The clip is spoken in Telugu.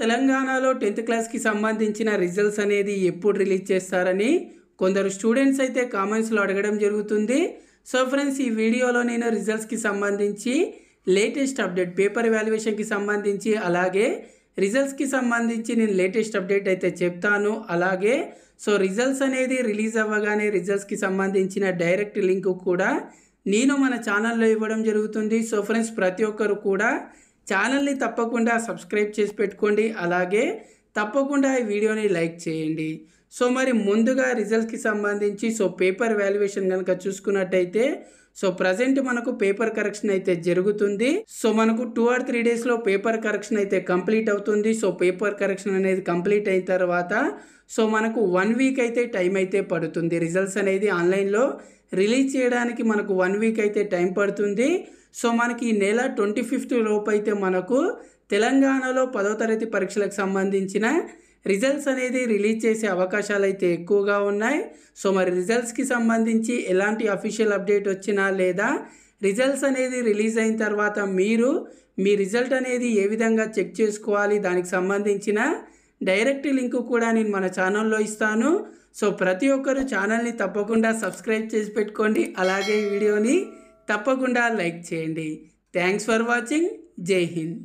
తెలంగాణలో టెన్త్ క్లాస్కి సంబంధించిన రిజల్ట్స్ అనేది ఎప్పుడు రిలీజ్ చేస్తారని కొందరు స్టూడెంట్స్ అయితే కామెంట్స్లో అడగడం జరుగుతుంది సో ఫ్రెండ్స్ ఈ వీడియోలో నేను రిజల్ట్స్కి సంబంధించి లేటెస్ట్ అప్డేట్ పేపర్ వాల్యుయేషన్కి సంబంధించి అలాగే రిజల్ట్స్కి సంబంధించి నేను లేటెస్ట్ అప్డేట్ అయితే చెప్తాను అలాగే సో రిజల్ట్స్ అనేది రిలీజ్ అవ్వగానే రిజల్ట్స్కి సంబంధించిన డైరెక్ట్ లింక్ కూడా నేను మన ఛానల్లో ఇవ్వడం జరుగుతుంది సో ఫ్రెండ్స్ ప్రతి ఒక్కరు కూడా ఛానల్ని తప్పకుండా సబ్స్క్రైబ్ చేసి పెట్టుకోండి అలాగే తప్పకుండా ఈ వీడియోని లైక్ చేయండి సో మరి ముందుగా రిజల్ట్స్కి సంబంధించి సో పేపర్ వాల్యుయేషన్ కనుక చూసుకున్నట్టయితే సో ప్రజెంట్ మనకు పేపర్ కరెక్షన్ అయితే జరుగుతుంది సో మనకు టూ ఆర్ త్రీ డేస్లో పేపర్ కరెక్షన్ అయితే కంప్లీట్ అవుతుంది సో పేపర్ కరెక్షన్ అనేది కంప్లీట్ అయిన తర్వాత సో మనకు వన్ వీక్ అయితే టైం అయితే పడుతుంది రిజల్ట్స్ అనేది ఆన్లైన్లో రిలీజ్ చేయడానికి మనకు వన్ వీక్ అయితే టైం పడుతుంది సో మనకి ఈ నెల ట్వంటీ ఫిఫ్త్ లోపు అయితే మనకు తెలంగాణలో పదో తరగతి పరీక్షలకు సంబంధించిన రిజల్ట్స్ అనేది రిలీజ్ చేసే అవకాశాలు అయితే ఎక్కువగా ఉన్నాయి సో మరి రిజల్ట్స్కి సంబంధించి ఎలాంటి అఫీషియల్ అప్డేట్ వచ్చినా లేదా రిజల్ట్స్ అనేది రిలీజ్ అయిన తర్వాత మీరు మీ రిజల్ట్ అనేది ఏ విధంగా చెక్ చేసుకోవాలి దానికి సంబంధించిన డైరెక్ట్ లింక్ కూడా నేను మన ఛానల్లో ఇస్తాను సో ప్రతి ఒక్కరు ఛానల్ని తప్పకుండా సబ్స్క్రైబ్ చేసి పెట్టుకోండి అలాగే వీడియోని తప్పకుండా లైక్ చేయండి థ్యాంక్స్ ఫర్ వాచింగ్ జై హింద్